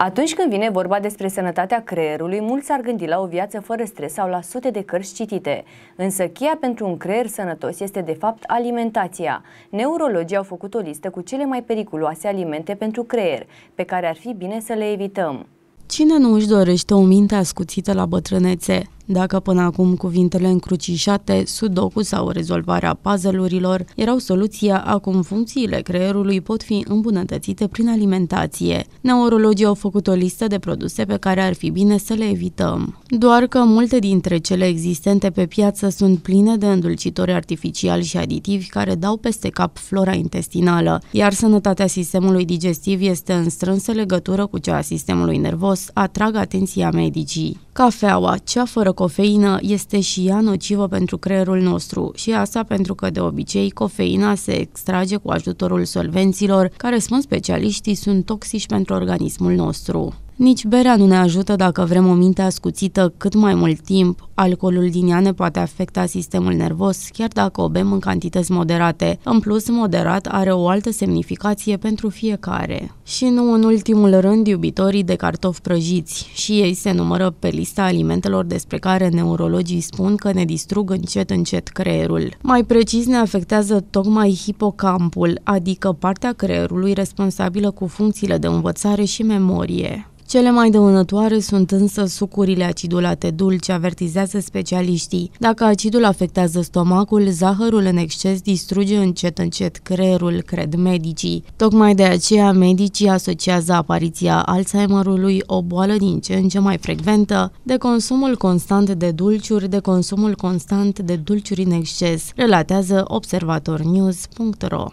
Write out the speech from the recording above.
Atunci când vine vorba despre sănătatea creierului, mulți ar gândi la o viață fără stres sau la sute de cărți citite. Însă cheia pentru un creier sănătos este de fapt alimentația. Neurologii au făcut o listă cu cele mai periculoase alimente pentru creier, pe care ar fi bine să le evităm. Cine nu își dorește o minte ascuțită la bătrânețe? Dacă până acum cuvintele încrucișate, sudoku sau rezolvarea puzzle-urilor erau soluția, acum funcțiile creierului pot fi îmbunătățite prin alimentație. Neurologii au făcut o listă de produse pe care ar fi bine să le evităm. Doar că multe dintre cele existente pe piață sunt pline de îndulcitori artificiali și aditivi care dau peste cap flora intestinală, iar sănătatea sistemului digestiv este în strânsă legătură cu cea a sistemului nervos, atrag atenția medicii. Cafeaua, cea fără cofeină, este și ea nocivă pentru creierul nostru și asta pentru că de obicei cofeina se extrage cu ajutorul solvenților, care, spun specialiștii, sunt toxici pentru organismul nostru. Nici berea nu ne ajută dacă vrem o minte ascuțită cât mai mult timp. Alcoolul din ea ne poate afecta sistemul nervos, chiar dacă o bem în cantități moderate. În plus, moderat are o altă semnificație pentru fiecare. Și nu în ultimul rând, iubitorii de cartofi prăjiți. Și ei se numără pe lista alimentelor despre care neurologii spun că ne distrug încet încet creierul. Mai precis, ne afectează tocmai hipocampul, adică partea creierului responsabilă cu funcțiile de învățare și memorie. Cele mai dăunătoare sunt însă sucurile acidulate dulci, avertizează specialiștii. Dacă acidul afectează stomacul, zahărul în exces distruge încet încet creierul, cred medicii. Tocmai de aceea medicii asociază apariția Alzheimerului, o boală din ce în ce mai frecventă, de consumul constant de dulciuri, de consumul constant de dulciuri în exces, relatează observatornews.ro.